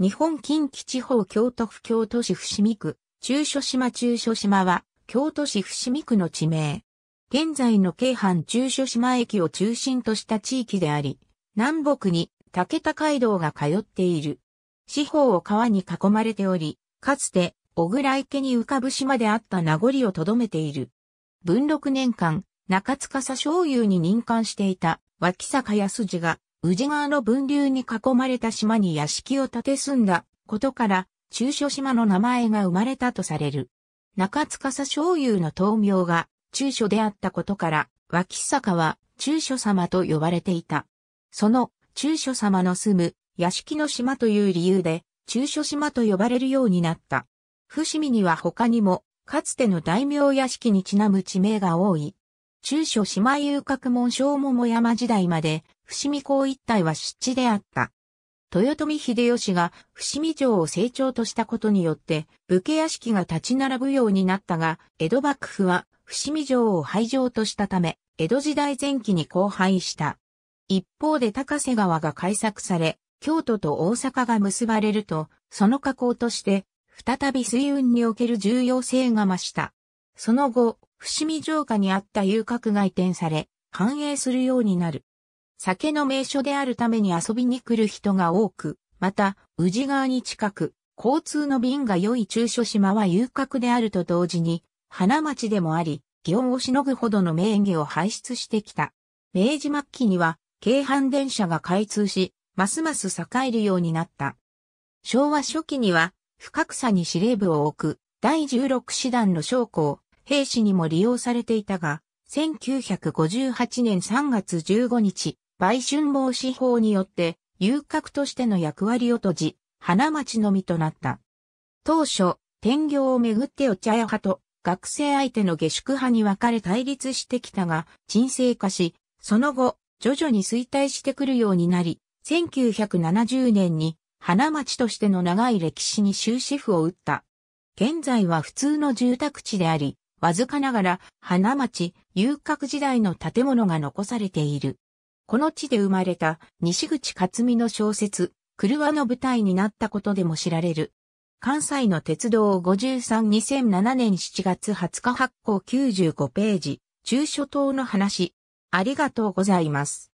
日本近畿地方京都府京都市伏見区、中書島中書島は、京都市伏見区の地名。現在の京阪中書島駅を中心とした地域であり、南北に竹田街道が通っている。四方を川に囲まれており、かつて小倉池に浮かぶ島であった名残を留めている。文禄年間、中塚佐醤油に任官していた脇坂康次が宇治川の分流に囲まれた島に屋敷を建て住んだことから、中所島の名前が生まれたとされる。中司昭油の豆名が中所であったことから、脇坂は中所様と呼ばれていた。その中所様の住む屋敷の島という理由で、中所島と呼ばれるようになった。伏見には他にも、かつての大名屋敷にちなむ地名が多い。中所島遊郭門小桃山時代まで、伏見港一帯は湿地であった。豊臣秀吉が伏見城を成長としたことによって、武家屋敷が立ち並ぶようになったが、江戸幕府は伏見城を廃城としたため、江戸時代前期に荒廃した。一方で高瀬川が開削され、京都と大阪が結ばれると、その河口として、再び水運における重要性が増した。その後、伏見城下にあった遊郭が移転され、繁栄するようになる。酒の名所であるために遊びに来る人が多く、また、宇治川に近く、交通の便が良い中所島は遊郭であると同時に、花町でもあり、祇園をしのぐほどの名義を排出してきた。明治末期には、京阪電車が開通し、ますます栄えるようになった。昭和初期には、深草に司令部を置く、第16師団の将校、兵士にも利用されていたが、1958年3月15日、売春防止法によって、遊郭としての役割を閉じ、花町のみとなった。当初、天行をめぐってお茶屋派と学生相手の下宿派に分かれ対立してきたが、沈静化し、その後、徐々に衰退してくるようになり、1970年に花町としての長い歴史に終止符を打った。現在は普通の住宅地であり、わずかながら、花町、遊郭時代の建物が残されている。この地で生まれた西口克美の小説、狂わの舞台になったことでも知られる。関西の鉄道532007年7月20日発行95ページ、中書島の話。ありがとうございます。